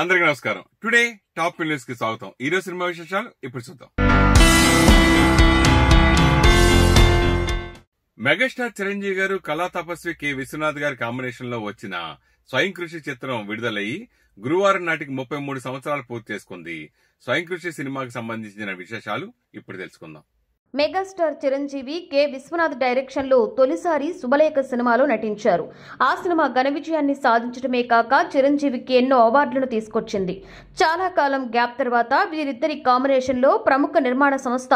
అందరికీ నమస్కారం today top fils కి స్వాగతం ఈ రోజు సినిమా విశేషాలు ఇప్పుడు చూద్దాం మెగాస్టార్ చిరంజీవి గారు కళా తపస్వి కె విశ్వనాథ్ గారి కాంబినేషన్ లో వచ్చిన స్వయం కృషి చిత్రం విడుదలయ్యి గురువారం నాటికి ముప్పై మూడు సంవత్సరాలు పూర్తి చేసుకుంది స్వయం కృషి సినిమాకి సంబంధించిన విశేషాలు ఇప్పుడు తెలుసుకుందాం మెగాస్టార్ చిరంజీవి కె విశ్వనాథ్ డైరెక్షన్లో తొలిసారి శుభలేఖ సినిమాలో నటించారు ఆ సినిమా ఘన విజయాన్ని సాధించడమే కాక చిరంజీవికి ఎన్నో అవార్డులను తీసుకొచ్చింది చాలా కాలం గ్యాప్ తర్వాత వీరిద్దరి కాంబినేషన్లో ప్రముఖ నిర్మాణ సంస్థ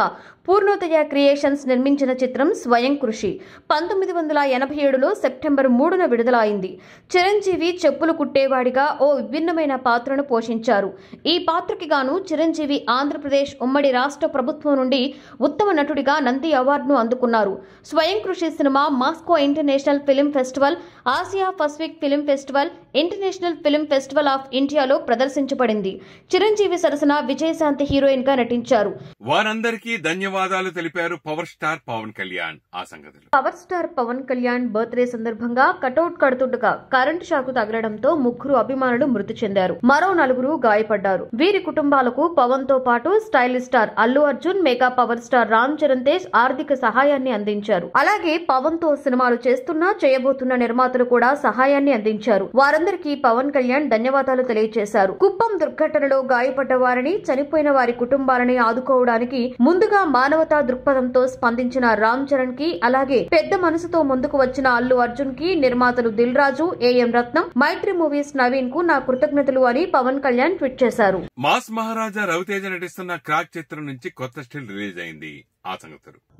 పూర్ణోదయ క్రియేషన్స్ నిర్మించిన చిత్రం స్వయం కృషి పంతొమ్మిది వందల ఎనభై ఏడులో సెప్టెంబర్ మూడున విడుదలైంది చిరంజీవి చెప్పులు కుట్టేవాడిగా ఓ విభిన్నమైన పాత్రను పోషించారు ఈ పాత్రకి గాను చిరంజీవి ఆంధ్రప్రదేశ్ ఉమ్మడి రాష్ట్ర ప్రభుత్వం నుండి ఉత్తమ నటుడిగా నంది అవార్డును అందుకున్నారు Swayam Krushi cinema Moscow international film festival Asia Pacific film festival international film festival of ఇండియాలో ప్రదర్శించబడింది చిరంజీవి సరసన విజయశాంతి హీరోయిన్ గా నటించారు వారందరికీ ధన్యవాదాలు ధన్యవాదాలు తెలిపారు పవర్ స్టార్ పవన్ కళ్యాణ్ ఆ సంగతిలో power star Pawan Kalyan birthday సందర్భంగా కటౌట్ కడుతుండగా కరెంటు షాక్ తగలడంతో ముగ్గురు అభిమానులు మృతి చెందారు మరో నలుగురు గాయపడ్డారు వీరి కుటుంబాలకు పవన్ తో పాటు style star Allu Arjun mega power star Ram Charan Tej ఆర్థిక సహాయాన్ని అందించారు అలాగే పవన్ తో సినిమాలు చేస్తున్నా చేయబోతున్న నిర్మాతలు కూడా సహాయాన్ని అందించారు వారందరికీ పవన్ కళ్యాణ్ ధన్యవాదాలు తెలియజేశారు కుప్పం దుర్ఘటనలో గాయపడ్డ వారిని చనిపోయిన వారి కుటుంబాలని ఆదుకోవడానికి ముందుగా మా మానవతా దృక్పథంతో స్పందించిన రామ్ చరణ్ కి అలాగే పెద్ద మనసుతో ముందుకు వచ్చిన అల్లు అర్జున్ కి నిర్మాతలు దిల్ రాజు ఏఎం రత్నం మైత్రి మూవీస్ నవీన్ కు నా కృతజ్ఞతలు అని పవన్ కళ్యాణ్ ట్వీట్ చేశారు మాస్ మహారాజా రవితేజ నటిస్తున్న క్రాక్ చిత్రం నుంచి కొత్త స్టిల్ రిలీజ్ అయింది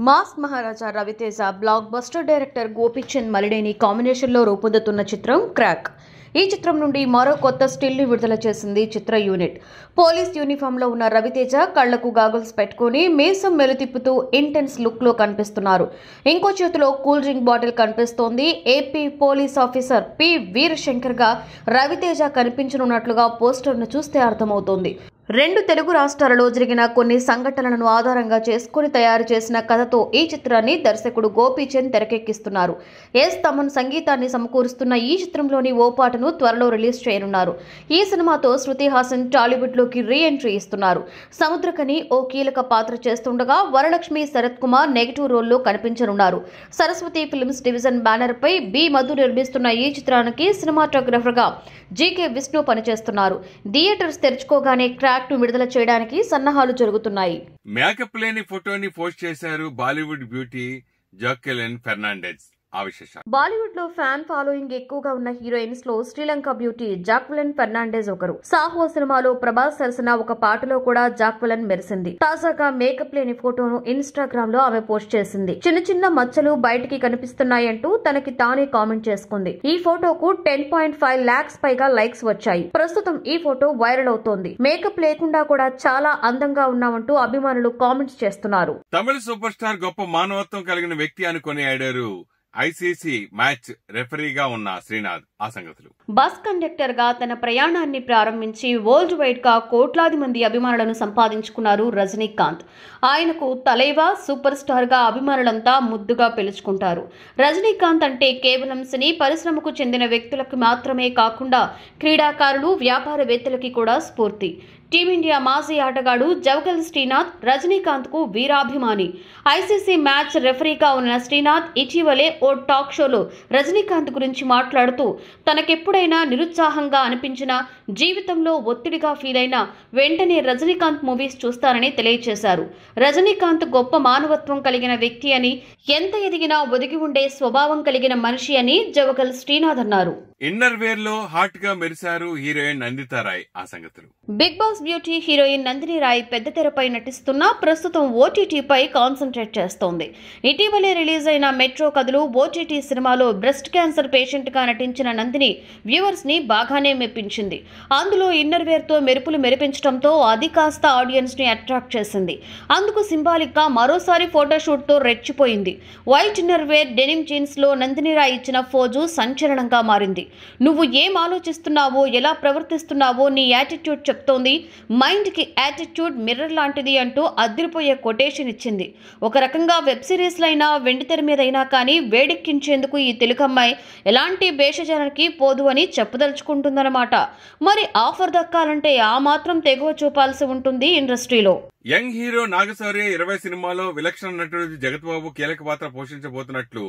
mass Maharaja Ravi Teja blockbuster director Gopichand Malineni combination లో రూపొందుతున్న చిత్రం క్రాక్ ఈ చిత్రం నుండి మరో కొత్త స్టిల్ని విడుదల చేసింది చిత్ర యూనిట్ పోలీస్ యూనిఫామ్లో ఉన్న రవితేజ కళ్లకు గాగుల్స్ పెట్టుకుని మేసం మెలుతిప్పుతూ ఇంటెన్స్ లుక్లో కనిపిస్తున్నారు ఇంకో చేతిలో కూల్ డ్రింక్ బాటిల్ కనిపిస్తోంది ఏపీ పోలీస్ ఆఫీసర్ పి వీరశంకర్గా రవితేజ కనిపించనున్నట్లుగా పోస్టర్ను చూస్తే అర్థమవుతోంది రెండు తెలుగు రాష్ట్రాలలో జరిగిన కొన్ని సంఘటనలను ఆధారంగా చేసుకుని తయారు చేసిన కథతో ఈ చిత్రాన్ని దర్శకుడు గోపీచంద్ తెరకెక్కిస్తున్నారు ఎస్ తమన్ సంగీతాన్ని సమకూరుస్తున్న ఈ చిత్రంలోని ఓ పాటను త్వరలో రిలీజ్ చేయనున్నారు ఈ సినిమాతో శృతి హాసన్ టాలీవుడ్లోకి రీ ఎంట్రీ ఇస్తున్నారు సముద్రకని ఓ కీలక పాత్ర చేస్తుండగా వరలక్ష్మి శరత్ కుమార్ నెగిటివ్ రోల్లో కనిపించనున్నారు సరస్వతి ఫిల్మ్స్ డివిజన్ బ్యానర్ పై బి మధు నిర్మిస్తున్న ఈ చిత్రానికి సినిమాటోగ్రఫర్గా జీకే విష్ణు పనిచేస్తున్నారు థియేటర్స్ తెరుచుకోగానే క్రా ట్రాక్ విడుదల చేయడానికి సన్నాహాలు జరుగుతున్నాయి మేకప్ లేని ఫోటోని పోస్ట్ చేశారు Bollywood beauty Jacqueline Fernandez Bollywood లో ఫ్యాన్ ఫాలోయింగ్ ఎక్కువగా ఉన్న హీరోయిన్స్ లో శ్రీలంక బ్యూటీ జాక్వెలన్ ఫెర్నాండెజ్ ఒకరు సాహో సినిమాలో ప్రభాస్ సరసన ఒక పాటలో కూడా జాక్వెలన్ మెరిసింది తాజాగా మేకప్ లేని ఫోటోను ఇన్స్టాగ్రామ్ లో ఆమె పోస్ట్ చేసింది చిన్న చిన్న మచ్చలు బయటికి కనిపిస్తున్నాయంటూ తనకి తానే కామెంట్ చేసుకుంది ఈ ఫోటోకు టెన్ పాయింట్ ఫైవ్ లాక్స్ పైగా లైక్స్ వచ్చాయి ప్రస్తుతం ఈ ఫోటో వైరల్ అవుతోంది మేకప్ లేకుండా కూడా చాలా అందంగా ఉన్నామంటూ అభిమానులు కామెంట్స్ చేస్తున్నారు తమిళ సూపర్ స్టార్ గొప్ప మానవత్వం కలిగిన వ్యక్తి అనుకునే ఆడారు ఐసీసీ మ్యాచ్ రెఫరీగా ఉన్న శ్రీనాథ్ ఆ సంగతులు బస్ కండక్టర్ గా తన ప్రయాణాన్ని ప్రారంభించి వరల్డ్ వైడ్ గా కోట్లాది మంది అభిమానులను సంపాదించుకున్నారు రజనీకాంత్ ఆయనకు తలైవా సూపర్ స్టార్ గా అభిమానులంతా ముద్దుగా పిలుచుకుంటారు రజనీకాంత్ అంటే కేవలం సినీ పరిశ్రమకు చెందిన వ్యక్తులకు మాత్రమే కాకుండా క్రీడాకారులు వ్యాపారవేత్తలకి కూడా స్ఫూర్తి టీమిండియా మాజీ ఆటగాడు జవగల్ శ్రీనాథ్ రజనీకాంత్కు వీరాభిమాని ఐసీసీ మ్యాచ్ రెఫరీగా ఉన్న శ్రీనాథ్ ఇటీవలే ఓ టాక్ షోలో రజనీకాంత్ గురించి మాట్లాడుతూ తనకెప్పుడైనా నిరుత్సాహంగా అనిపించిన జీవితంలో ఒత్తిడిగా ఫీల్ అయిన వెంటనే రజనీకాంత్ మూవీస్ చూస్తానని తెలియజేశారు రజనీకాంత్ గొప్ప మానవత్వం కలిగిన వ్యక్తి అని ఎంత ఎదిగినా ఒదిగి ఉండే స్వభావం కలిగిన మనిషి అని జవగల్ శ్రీనాథ్ అన్నారు ఇన్నర్ వేర్ లో హాట్ గా మెరిశారు హీరోయిన్ నందితారాయ్ ఆ సంగతులు big boss boss beauty heroine Nandini Rai పెద్ద తెరపై నటిస్తున్న ప్రస్తుతం ఓటీటీపై కాన్సన్ట్రేట్ చేస్తోంది ఇటీవలే రిలీజ్ అయిన మెట్రో కథలు ఓటీటీ సినిమాలో బ్రెస్ట్ క్యాన్సర్ పేషెంట్గా నటించిన నందిని వ్యూవర్స్ని బాగానే మెప్పించింది అందులో ఇన్నర్ మెరుపులు మెరిపించడంతో అది కాస్త ఆడియన్స్ని అట్రాక్ట్ చేసింది అందుకు సింబాలిక్గా మరోసారి ఫోటోషూట్తో రెచ్చిపోయింది వైట్ ఇన్నర్ వేర్ డెనిమ్ జీన్స్లో నందిని రాయ్ ఇచ్చిన ఫోజు సంచలనంగా మారింది నువ్వు ఏం ఆలోచిస్తున్నావో ఎలా ప్రవర్తిస్తున్నావో నీ యాటిట్యూడ్ చెప్తోంది మైండ్కి యాటిట్యూడ్ మిర్రర్ లాంటిది అంటూ అదిరిపోయే కొటేషన్ ఇచ్చింది ఒక రకంగా వెబ్ సిరీస్లైనా వెండితెర మీద అయినా కానీ వేడెక్కించేందుకు ఈ తెలుగమ్మాయి ఎలాంటి భేషజనానికి పోదు అని చెప్పదలుచుకుంటుందన్నమాట మరి ఆఫర్ దక్కాలంటే ఆ మాత్రం తెగువ చూపాల్సి ఉంటుంది ఇండస్ట్రీలో యంగ్ హీరో నాగశౌర్య ఇరవై సినిమాలో విలక్షణ నటుడు జగత్బాబు కీలక పాత్ర పోషించబోతున్నట్లు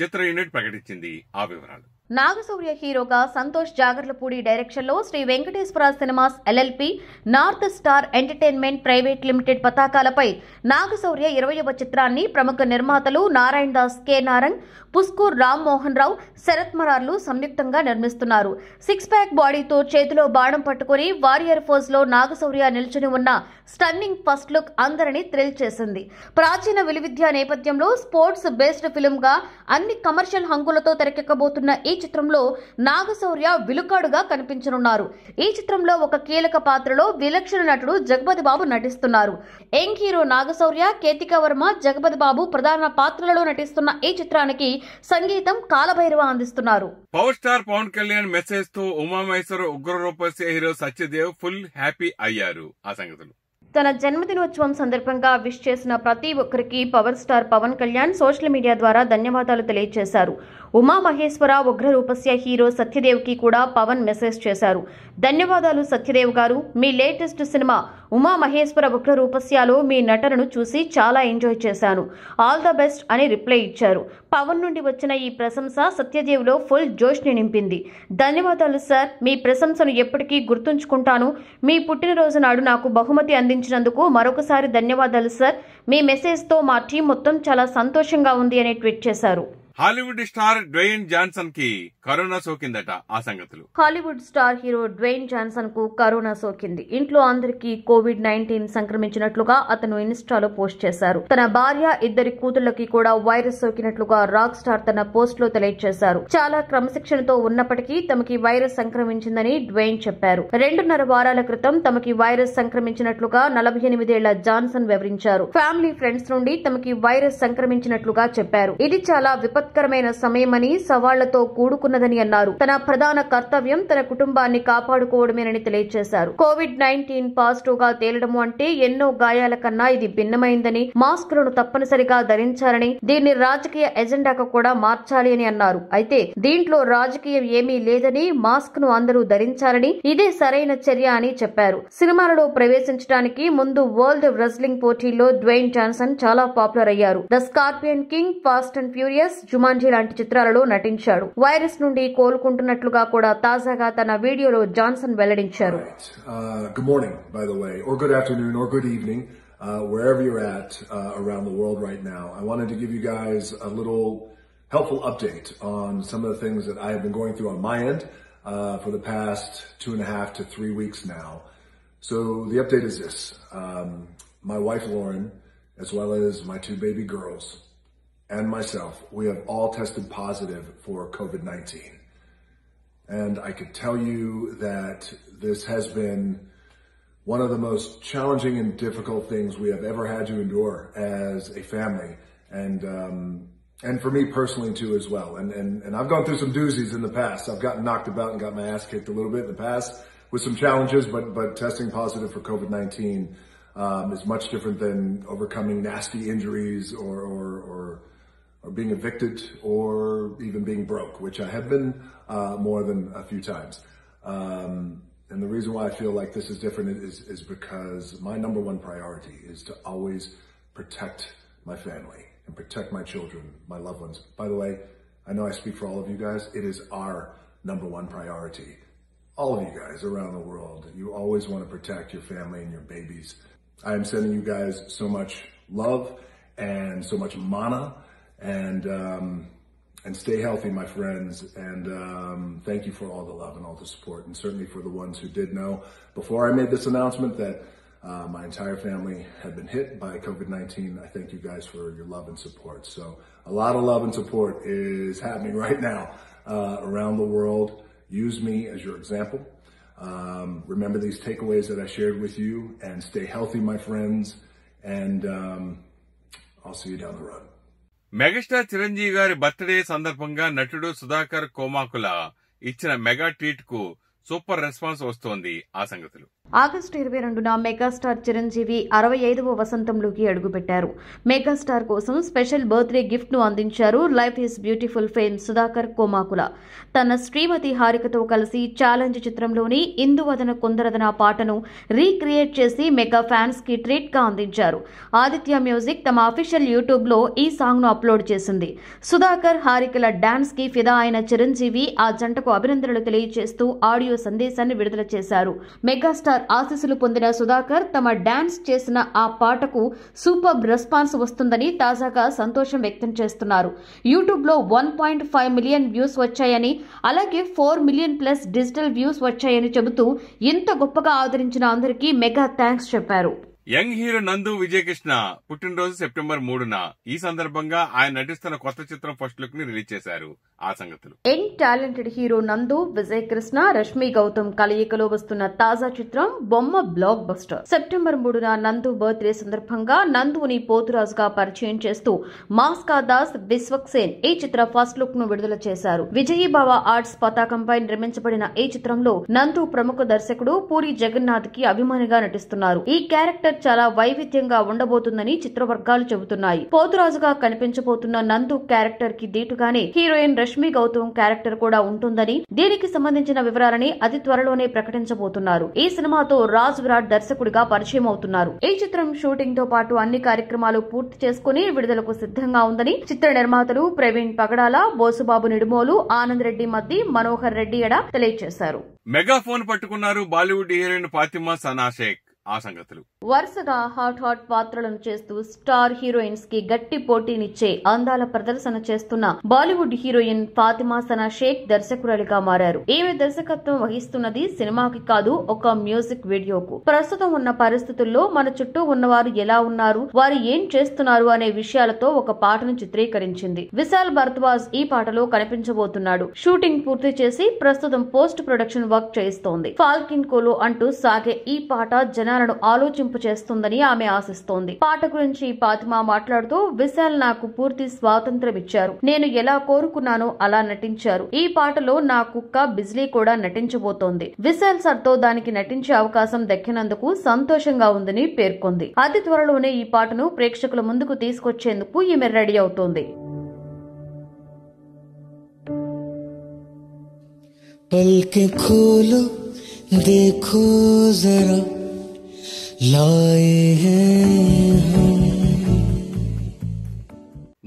చిత్ర యూనిట్ ప్రకటించింది ఆ వివరాలు నాగశౌర్య హీరోగా సంతోష్ జాగర్లపూడి డైరెక్షన్లో Sri Venkateswara cinemas LLP north star entertainment private limited పతాకాలపై నాగశౌర్య ఇరవయవ చిత్రాన్ని ప్రముఖ నిర్మాతలు నారాయణ దాస్ కె నారంగ్ పుస్కూర్ రామ్మోహన్ రావు శరత్ మరార్లు సంయుక్తంగా నిర్మిస్తున్నారు సిక్స్ ప్యాక్ బాడీతో చేతిలో బాణం పట్టుకుని వారియర్ లో నాగశౌర్య నిల్చుని ఉన్న స్టన్నింగ్ ఫస్ట్ లుక్ అందరినీ థ్రిల్ చేసింది ప్రాచీన విలువిద్య నేపథ్యంలో స్పోర్ట్స్ బేస్డ్ ఫిల్మ్గా అన్ని కమర్షియల్ హంగులతో తెరకెక్కబోతున్న ఈ చిత్రంలో నాగశౌర్య విలుకాడుగా కనిపించనున్నారు ఈ చిత్రంలో ఒక కీలక పాత్రలో విలక్షణ నటుడు జగపతి బాబు నటిస్తున్నారు యంగ్ హీరో నాగశౌర్య కేతిక వర్మ జగపతి బాబు ప్రధాన పాత్రలలో నటిస్తున్న ఈ చిత్రానికి సంగీతం కాలభైరవ అందిస్తున్నారు power star Pawan Kalyan message తో Umamaheswara Ugra Roopasya hero Satyadev full happy అయ్యారు ఆ సంగతులు తన జన్మదినోత్సవం సందర్భంగా విష్ చేసిన ప్రతి ఒక్కరికి power star Pawan Kalyan social media ద్వారా ధన్యవాదాలు తెలియజేశారు ఉమామహేశ్వర ఉగ్రరూపస్య హీరో సత్యదేవ్కి కూడా పవన్ మెసేజ్ చేశారు ధన్యవాదాలు సత్యదేవ్ గారు మీ లేటెస్ట్ సినిమా ఉమామహేశ్వర ఉగ్రరూపస్యలో మీ నటనను చూసి చాలా ఎంజాయ్ చేశాను ఆల్ ద బెస్ట్ అని రిప్లై ఇచ్చారు పవన్ నుండి వచ్చిన ఈ ప్రశంస సత్యదేవ్లో ఫుల్ జోష్ని నింపింది ధన్యవాదాలు సార్ మీ ప్రశంసను ఎప్పటికీ గుర్తుంచుకుంటాను మీ పుట్టినరోజు నాడు నాకు బహుమతి అందించినందుకు మరొకసారి ధన్యవాదాలు సార్ మీ మెసేజ్తో మా టీం మొత్తం చాలా సంతోషంగా ఉంది అని ట్వీట్ చేశారు హాలీవుడ్ స్టార్ డ్వెయిన్ జాన్సన్ కి కరోనా సోకిందట ఆ సంగతులు Hollywood star hero Dwayne Johnson కు కరోనా సోకింది ఇంట్లో అందరికీ కోవిడ్ నైన్టీన్ సంక్రమించినట్లుగా అతను ఇన్స్టాలో పోస్ట్ చేశారు తన భార్య ఇద్దరి కూతుళ్లకి కూడా వైరస్ సోకినట్లుగా రాక్ స్టార్ తన పోస్ట్ లో తెలియజేశారు చాలా క్రమశిక్షణతో ఉన్నప్పటికీ తమకి వైరస్ సంక్రమించిందని డ్వెయిన్ చెప్పారు రెండున్నర వారాల క్రితం తమకి వైరస్ సంక్రమించినట్లుగా నలభై ఎనిమిదేళ్ల జాన్సన్ వివరించారు ఫ్యామిలీ ఫ్రెండ్స్ నుండి తమకి వైరస్ సంక్రమించినట్లుగా చెప్పారు ఇది చాలా విపత్ విప్లవాత్మకమైన సమయమని సవాళ్లతో కూడుకున్నదని అన్నారు తన ప్రధాన కర్తవ్యం తన కుటుంబాన్ని కాపాడుకోవడమేనని తెలియజేశారు కోవిడ్ నైన్టీన్ పాజిటివ్ గా తేలడము అంటే ఎన్నో గాయాల కన్నా ఇది భిన్నమైందని మాస్కులను తప్పనిసరిగా ధరించాలని దీన్ని రాజకీయ ఎజెండాకు కూడా మార్చాలి అని అన్నారు అయితే దీంట్లో రాజకీయం ఏమీ లేదని మాస్క్ ను అందరూ ధరించాలని ఇదే సరైన చర్య అని చెప్పారు సినిమాలలో ప్రవేశించడానికి ముందు వరల్డ్ రెస్లింగ్ పోటీల్లో డ్వైన్ జాన్సన్ చాలా పాపులర్ అయ్యారు the scorpion king fast and furious Jumanji లాంటి చిత్రాలలో నటించాడు వైరస్ నుండి కోలుకుంటున్నట్లుగా కూడా తాజాగా తన వీడియోలో జాన్సన్ వెల్లడించారు uh, uh, wherever you're at uh, around the world right now, I wanted to give you guys a little helpful update on some of the things that I have been going through on my end uh, for the past two and a half to three weeks now. So the update is this: um, my wife Lauren, as well as my two baby girls, and myself, we have all tested positive for COVID-19. And I could tell you that this has been one of the most challenging and difficult things we have ever had to endure as a family. And, um, and for me personally too as well. And, and, and I've gone through some doozies in the past. I've gotten knocked about and got my ass kicked a little bit in the past with some challenges, but, but testing positive for COVID-19, um, is much different than overcoming nasty injuries or, or, or or being evicted or even being broke, which I have been uh, more than a few times. Um, and the reason why I feel like this is different is, is because my number one priority is to always protect my family and protect my children, my loved ones. By the way, I know I speak for all of you guys. It is our number one priority. All of you guys around the world, you always want to protect your family and your babies. I am sending you guys so much love and so much mana and um, and stay healthy, my friends. And um, thank you for all the love and all the support, and certainly for the ones who did know before I made this announcement that uh, my entire family had been hit by COVID-19. I thank you guys for your love and support. So a lot of love and support is happening right now uh, around the world. Use me as your example. Um, remember these takeaways that I shared with you, and stay healthy, my friends. And um, I'll see you down the road. Megastar Chiranjeevi garu birthday సందర్భంగా నటుడు సుధాకర్ కోమాకుల ఇచ్చిన mega tweet కు super response వస్తోంది ఆ సంగతులు August ఇరవై రెండున megastar Chiranjeevi అరవై ఐదవ వసంతంలోకి అడుగుపెట్టారు మెగాస్టార్ కోసం స్పెషల్ బర్త్డే గిఫ్ట్ను అందించారు life is beautiful fame Sudhakar Komakula తన శ్రీమతి హారికతో కలిసి ఛాలెంజ్ చిత్రంలోని ఇందువదన కొందరదన పాటను రీక్రియేట్ చేసి మెగా ఫ్యాన్స్కి ట్రీట్గా అందించారు ఆదిత్య మ్యూజిక్ తమ అఫీషియల్ యూట్యూబ్లో ఈ సాంగ్ను అప్లోడ్ చేసింది సుధాకర్ హారికల కి ఫిదా అయిన చిరంజీవి ఆ జంటకు అభినందనలు తెలియజేస్తూ ఆడియో సందేశాన్ని విడుదల చేశారు మెగాస్టార్ ఎన్టీఆర్ ఆశీస్సులు పొందిన సుధాకర్ తమ డాన్స్ చేసిన ఆ పాటకు సూపర్ రెస్పాన్స్ వస్తుందని తాజాగా సంతోషం వ్యక్తం చేస్తున్నారు యూట్యూబ్లో one point five million views వచ్చాయని అలాగే four million plus digital views వచ్చాయని చెబుతూ ఇంత గొప్పగా ఆదరించిన అందరికీ మెగా థ్యాంక్స్ చెప్పారు యంగ్ హీరో నందు విజయకృష్ణ పుట్టినరోజు సెప్టెంబర్ మూడున ఈ సందర్భంగా ఆయన నటిస్తున్న కొత్త చిత్రం ఫస్ట్ లుక్ ని రిలీజ్ చేశారు ఆ సంగతులు యంగ్ టాలెంటెడ్ హీరో నందు విజయ్ కృష్ణ రష్మి గౌతమ్ కలయికలో వస్తున్న తాజా చిత్రం బొమ్మ బ్లాక్ బస్టర్ సెప్టెంబర్ మూడున నందు బర్త్డే సందర్భంగా నందుని గా పరిచయం చేస్తూ మాస్కా దాస్ సేన్ ఈ చిత్ర ఫస్ట్ లుక్ ను విడుదల చేశారు విజయ్ భావ ఆర్ట్స్ పతాకంపై నిర్మించబడిన ఈ చిత్రంలో నందు ప్రముఖ దర్శకుడు పూరి జగన్నాథ్ కి అభిమానిగా నటిస్తున్నారు ఈ క్యారెక్టర్ కెరియర్ చాలా వైవిధ్యంగా ఉండబోతుందని చిత్రవర్గాలు చెబుతున్నాయి పోతురాజుగా కనిపించబోతున్న నందు క్యారెక్టర్ కి దీటుగానే హీరోయిన్ రష్మి గౌతమ్ క్యారెక్టర్ కూడా ఉంటుందని దీనికి సంబంధించిన వివరాలని అతి త్వరలోనే ప్రకటించబోతున్నారు ఈ సినిమాతో రాజ్ విరాట్ దర్శకుడిగా పరిచయం అవుతున్నారు ఈ చిత్రం షూటింగ్ తో పాటు అన్ని కార్యక్రమాలు పూర్తి చేసుకుని విడుదలకు సిద్ధంగా ఉందని చిత్ర నిర్మాతలు ప్రవీణ్ పగడాల బోసుబాబు నిడుమోలు ఆనంద్ రెడ్డి మద్ది మనోహర్ రెడ్డి ఎడ తెలియజేశారు మెగాఫోన్ పట్టుకున్నారు బాలీవుడ్ హీరోయిన్ ఫాతిమా సనా ఆ సంగతులు వరుసగా హాట్ హాట్ పాత్రలను చేస్తూ స్టార్ హీరోయిన్స్ కి గట్టి పోటీనిచ్చే అందాల ప్రదర్శన చేస్తున్న బాలీవుడ్ హీరోయిన్ ఫాతిమా సనా షేక్ దర్శకురాలిగా మారారు ఈమె దర్శకత్వం వహిస్తున్నది సినిమాకి కాదు ఒక మ్యూజిక్ వీడియోకు ప్రస్తుతం ఉన్న పరిస్థితుల్లో మన చుట్టూ ఉన్నవారు ఎలా ఉన్నారు వారు ఏం చేస్తున్నారు అనే విషయాలతో ఒక పాటను చిత్రీకరించింది విశాల్ భరద్వాజ్ ఈ పాటలో కనిపించబోతున్నాడు షూటింగ్ పూర్తి చేసి ప్రస్తుతం పోస్ట్ ప్రొడక్షన్ వర్క్ చేస్తోంది ఫాల్కిన్ కోలో అంటూ సాగే ఈ పాట జన విధానాలను ఆలోచింపు చేస్తుందని ఆమె ఆశిస్తోంది పాట గురించి ఫాతిమా మాట్లాడుతూ విశాల్ నాకు పూర్తి స్వాతంత్రం ఇచ్చారు నేను ఎలా కోరుకున్నానో అలా నటించారు ఈ పాటలో నా కుక్క బిజ్లీ కూడా నటించబోతోంది విశాల్ సర్తో దానికి నటించే అవకాశం దక్కినందుకు సంతోషంగా ఉందని పేర్కొంది అతి త్వరలోనే ఈ పాటను ప్రేక్షకుల ముందుకు తీసుకొచ్చేందుకు ఈమె రెడీ అవుతోంది देखो जरा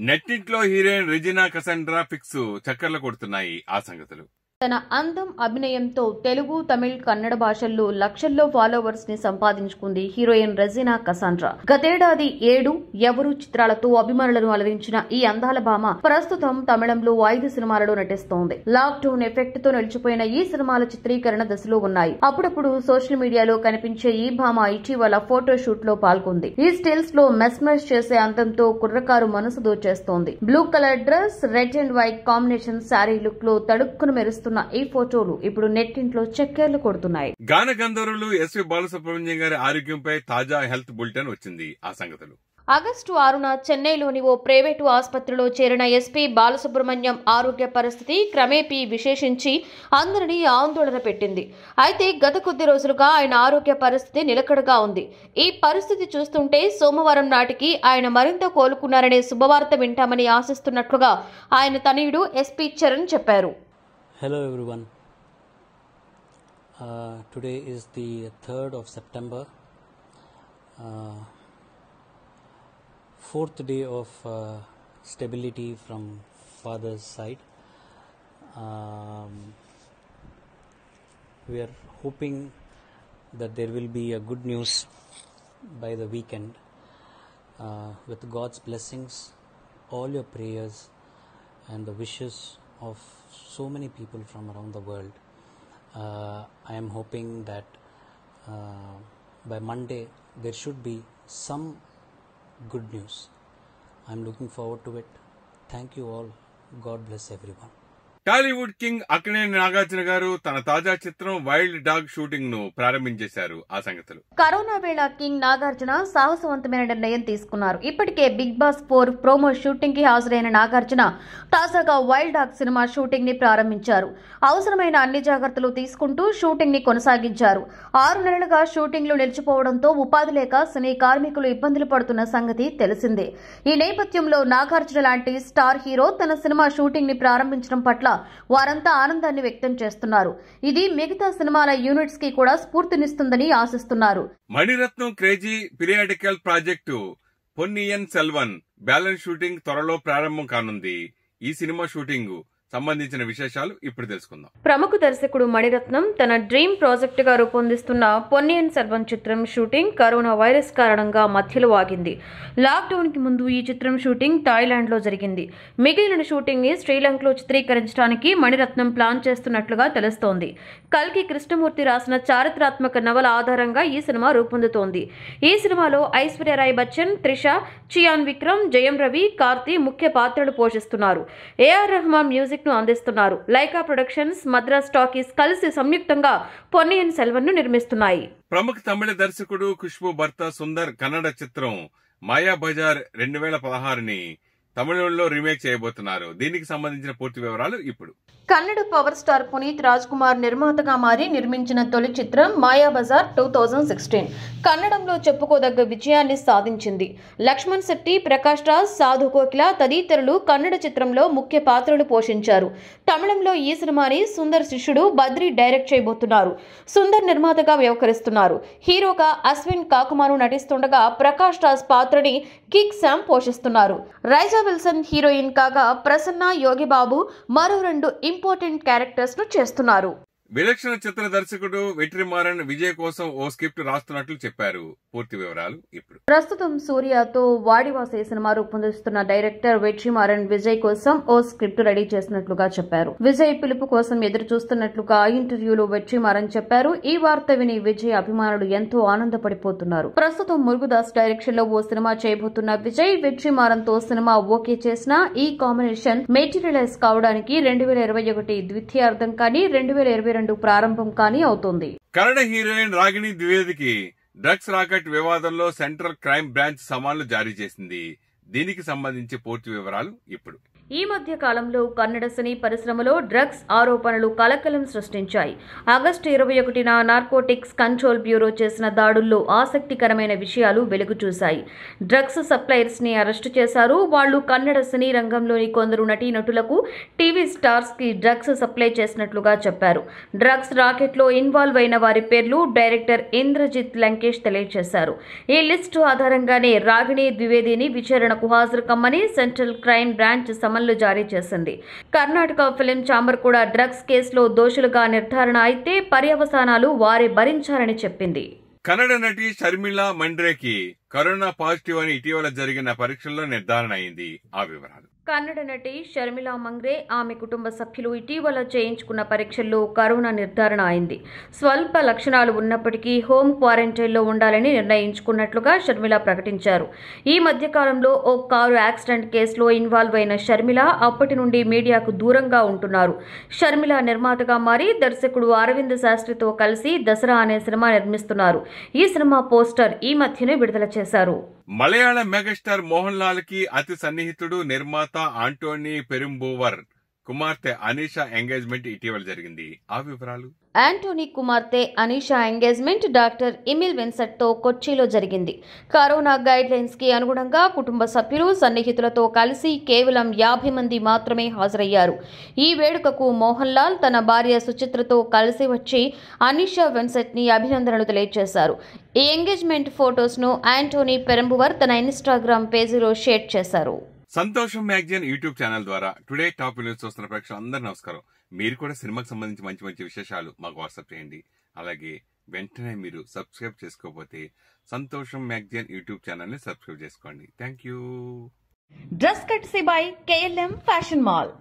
నెట్టింట్లో హీరోయిన్ రెజినా కసండ్రా ఫిక్స్ చక్కర్లు కొడుతున్నాయి ఆ సంగతులు తన అందం అభినయంతో తెలుగు తమిళ్ కన్నడ భాషల్లో లక్షల్లో ఫాలోవర్స్ ని సంపాదించుకుంది హీరోయిన్ రజీనా కసాండ్రా గతేడాది ఏడు ఎవరు చిత్రాలతో అభిమానులను అలరించిన ఈ అందాల భామ ప్రస్తుతం తమిళంలో ఐదు సినిమాలలో నటిస్తోంది లాక్ డౌన్ ఎఫెక్ట్ తో నిలిచిపోయిన ఈ సినిమాల చిత్రీకరణ దశలో ఉన్నాయి అప్పుడప్పుడు సోషల్ మీడియాలో కనిపించే ఈ భామ ఇటీవల ఫోటో షూట్ లో పాల్గొంది ఈ స్టిల్స్ లో మెస్మెస్ చేసే అందంతో కుర్రకారు మనసు దోచేస్తోంది blue colour dress red and white combination sari look లో తడుక్కును మెరుస్తుంది తీసుకున్న ఈ ఫోటోలు ఇప్పుడు నెట్టింట్లో చక్కెర్లు కొడుతున్నాయి గాన గంధర్వులు ఎస్వి బాలసుబ్రహ్మణ్యం గారి ఆరోగ్యంపై తాజా హెల్త్ బులెటిన్ వచ్చింది ఆ సంగతులు ఆగస్టు ఆరున చెన్నైలోని ఓ ప్రైవేటు ఆసుపత్రిలో చేరిన ఎస్పీ బాలసుబ్రహ్మణ్యం ఆరోగ్య పరిస్థితి క్రమేపీ విశేషించి అందరినీ ఆందోళన పెట్టింది అయితే గత కొద్ది రోజులుగా ఆయన ఆరోగ్య పరిస్థితి నిలకడగా ఉంది ఈ పరిస్థితి చూస్తుంటే సోమవారం నాటికి ఆయన మరింత కోలుకున్నారనే శుభవార్త వింటామని ఆశిస్తున్నట్లుగా ఆయన తనయుడు ఎస్పీ చరణ్ చెప్పారు Hello everyone. Uh, today is the 3rd of September, uh, fourth day of uh, stability from father's side. Um, we are hoping that there will be a good news by the weekend. Uh, with God's blessings, all your prayers and the wishes of so many people from around the world. Uh, I am hoping that uh, by Monday there should be some good news. I am looking forward to it. Thank you all. God bless everyone. Tollywood king Akkineni Nagarjuna garu తన తాజా చిత్రం wild dog shooting ను ప్రారంభించేశారు ఆ సంగతులు corona వేళ king Nagarjuna సాహసవంతమైన నిర్ణయం తీసుకున్నారు ఇప్పటికే big boss four promo shooting కి హాజరైన నాగార్జున తాజాగా వైల్డ్ డాగ్ సినిమా షూటింగ్ ని ప్రారంభించారు అవసరమైన అన్ని జాగ్రత్తలు తీసుకుంటూ షూటింగ్ ని కొనసాగించారు ఆరు నెలలుగా షూటింగ్లు నిలిచిపోవడంతో ఉపాధి లేక సినీ కార్మికులు ఇబ్బందులు పడుతున్న సంగతి తెలిసిందే ఈ నేపథ్యంలో నాగార్జున లాంటి స్టార్ హీరో తన సినిమా షూటింగ్ ని ప్రారంభించడం పట్ల కూడా వారంతా ఆనందాన్ని వ్యక్తం చేస్తున్నారు ఇది మిగతా సినిమాల యూనిట్స్ కి కూడా స్ఫూర్తినిస్తుందని ఆశిస్తున్నారు Mani Ratnam crazy periodical project Ponniyin Selvan balance shooting త్వరలో ప్రారంభం కానుంది ఈ సినిమా షూటింగ్ సంబంధించిన విశేషాలు ఇప్పుడు తెలుసుకుందాం ప్రముఖ దర్శకుడు మణిరత్నం తన డ్రీమ్ గా రూపొందిస్తున్న పొన్నియన్ సెల్వం చిత్రం షూటింగ్ కరోనా వైరస్ కారణంగా మధ్యలో ఆగింది కి ముందు ఈ చిత్రం షూటింగ్ లో జరిగింది మిగిలిన షూటింగ్ ని శ్రీలంకలో చిత్రీకరించడానికి మణిరత్నం ప్లాన్ చేస్తున్నట్లుగా తెలుస్తోంది కల్కి కృష్ణమూర్తి రాసిన చారిత్రాత్మక నవల ఆధారంగా ఈ సినిమా రూపొందుతోంది ఈ సినిమాలో ఐశ్వర్య రాయ్ బచ్చన్ త్రిష చియాన్ విక్రమ్ జయం రవి కార్తీ ముఖ్య పాత్రలు పోషిస్తున్నారు ఏఆర్ రెహమాన్ మ్యూజిక్ ను అందిస్తున్నారు లైకా ప్రొడక్షన్స్ మద్రాస్ టాకీస్ కలిసి సంయుక్తంగా పొన్నియన్ ను నిర్మిస్తున్నాయి ప్రముఖ తమిళ దర్శకుడు ఖుష్బు భర్త సుందర్ కన్నడ చిత్రం బజార్ రెండు వేల పదహారుని తమిళంలో రీమేక్ చేయబోతున్నారు దీనికి సంబంధించిన పూర్తి వివరాలు ఇప్పుడు కన్నడ పవర్ స్టార్ పునీత్ రాజ్ కుమార్ నిర్మాతగా మారి నిర్మించిన తొలి చిత్రం మాయాబజార్ టూ థౌజండ్ సిక్స్టీన్ కన్నడంలో చెప్పుకోదగ్గ విజయాన్ని సాధించింది లక్ష్మణ్ శెట్టి ప్రకాష్ రాజ్ సాధు కోకిల తదితరులు కన్నడ చిత్రంలో ముఖ్య పాత్రలు పోషించారు తమిళంలో ఈ సినిమాని సుందర్ శిష్యుడు బద్రి డైరెక్ట్ చేయబోతున్నారు సుందర్ నిర్మాతగా వ్యవహరిస్తున్నారు హీరోగా అశ్విన్ కాకుమారు నటిస్తుండగా ప్రకాష్ రాజ్ పాత్రని కిక్ శామ్ పోషిస్తున్నారు రైజా విల్సన్ హీరోయిన్ కాగా ప్రసన్న యోగిబాబు మరో రెండు ఇంపార్టెంట్ క్యారెక్టర్స్ను చేస్తున్నారు విలక్షణ చిత్ర దర్శకుడు వెట్రిమారన్ విజయ్ కోసం ఓ స్క్రిప్ట్ రాస్తున్నట్లు చెప్పారు పూర్తి వివరాలు ఇప్పుడు ప్రస్తుతం సూర్యతో వాడివాస సినిమా రూపొందిస్తున్న డైరెక్టర్ వెట్రిమారన్ విజయ్ కోసం ఓ స్క్రిప్ట్ రెడీ చేసినట్లుగా చెప్పారు విజయ్ పిలుపు కోసం ఎదురు చూస్తున్నట్లుగా ఇంటర్వ్యూలో వెట్రిమారన్ చెప్పారు ఈ వార్త విని విజయ్ అభిమానులు ఎంతో ఆనందపడిపోతున్నారు ప్రస్తుతం మురుగుదాస్ డైరెక్షన్ లో ఓ సినిమా చేయబోతున్న విజయ్ వెట్రిమారన్ తో సినిమా ఓకే చేసిన ఈ కాంబినేషన్ మెటీరియలైజ్ కావడానికి రెండు వేల ఇరవై ఒకటి ద్వితీయార్థం కానీ రెండు వేల ఇరవై రెండు ప్రారంభం కాని అవుతోంది కన్నడ హీరోయిన్ రాగిణి ద్వివేదికి డ్రగ్స్ రాకెట్ వివాదంలో సెంట్రల్ క్రైమ్ బ్రాంచ్ సమాన్లు జారీ చేసింది దీనికి సంబంధించి పూర్తి వివరాలు ఇప్పుడు ఈ మధ్య కాలంలో కన్నడ సినీ పరిశ్రమలో డ్రగ్స్ ఆరోపణలు కలకలం సృష్టించాయి ఆగస్టు ఇరవై ఒకటిన నార్కోటిక్స్ కంట్రోల్ బ్యూరో చేసిన దాడుల్లో ఆసక్తికరమైన విషయాలు వెలుగు చూశాయి డ్రగ్స్ ని అరెస్టు చేశారు వాళ్ళు కన్నడ సినీ రంగంలోని కొందరు నటీనటులకు టీవీ స్టార్స్ కి డ్రగ్స్ సప్లై చేసినట్లుగా చెప్పారు డ్రగ్స్ రాకెట్లో ఇన్వాల్వ్ అయిన వారి పేర్లు డైరెక్టర్ ఇంద్రజిత్ లంకేష్ తెలియజేశారు ఈ లిస్టు ఆధారంగానే రాగిణి ద్వివేదిని విచారణకు హాజరు కమ్మని సెంట్రల్ క్రైమ్ బ్రాంచ్ సమన్ సమన్లు జారీ చేసింది కర్ణాటక ఫిలిం ఛాంబర్ కూడా డ్రగ్స్ కేసులో దోషులుగా నిర్ధారణ అయితే పర్యవసానాలు వారే భరించారని చెప్పింది కన్నడ నటి షర్మిళ మండ్రేకి కరోనా పాజిటివ్ అని ఇటీవల జరిగిన పరీక్షల్లో నిర్ధారణ అయింది ఆ వివరాలు కన్నడ నటి షర్మిల మంగ్రే ఆమె కుటుంబ సభ్యులు ఇటీవల చేయించుకున్న పరీక్షల్లో కరోనా నిర్ధారణ అయింది స్వల్ప లక్షణాలు ఉన్నప్పటికీ హోమ్ క్వారంటైన్లో ఉండాలని నిర్ణయించుకున్నట్లుగా షర్మిల ప్రకటించారు ఈ మధ్యకాలంలో ఓ కారు యాక్సిడెంట్ కేసులో ఇన్వాల్వ్ అయిన షర్మిల అప్పటి నుండి మీడియాకు దూరంగా ఉంటున్నారు షర్మిల నిర్మాతగా మారి దర్శకుడు అరవింద్ శాస్త్రితో కలిసి దసరా అనే సినిమా నిర్మిస్తున్నారు ఈ సినిమా పోస్టర్ ఈ మధ్యనే విడుదల చేశారు మలయాళ మెగాస్టార్ మోహన్ లాల్ కి అతి సన్నిహితుడు నిర్మాత ఆంటోనీ పెరుంబూవర్ కుమార్తె అనీషా ఎంగేజ్మెంట్ ఇటీవల జరిగింది ఆ వివరాలు యాంటోనీ కుమార్తె అనీషా ఎంగేజ్మెంట్ డాక్టర్ ఇమిల్ వెన్సట్తో కొచ్చిలో జరిగింది కరోనా గైడ్లైన్స్కి అనుగుణంగా కుటుంబ సభ్యులు సన్నిహితులతో కలిసి కేవలం యాభై మంది మాత్రమే హాజరయ్యారు ఈ వేడుకకు మోహన్ లాల్ తన భార్య సుచిత్రతో కలిసి వచ్చి అనీషా వెన్సట్ని అభినందనలు తెలియజేశారు ఈ ఎంగేజ్మెంట్ ఫొటోస్ను యాంటోనీ పెరంబువర్ తన ఇన్స్టాగ్రామ్ పేజీలో షేర్ చేశారు సంతోషం మ్యాగజైన్ యూట్యూబ్ ఛానల్ ద్వారా టుడే టాప్ న్యూస్ చూస్తున్న ప్రేక్షకులు అందరూ నమస్కారం మీరు కూడా సినిమాకి సంబంధించి మంచి మంచి విశేషాలు మాకు వాట్సాప్ చేయండి అలాగే వెంటనే మీరు సబ్స్క్రైబ్ చేసుకోకపోతే సంతోషం మ్యాగజైన్ యూట్యూబ్ ఛానల్ని సబ్స్క్రైబ్ చేసుకోండి thank you dress cut by KLM fashion mall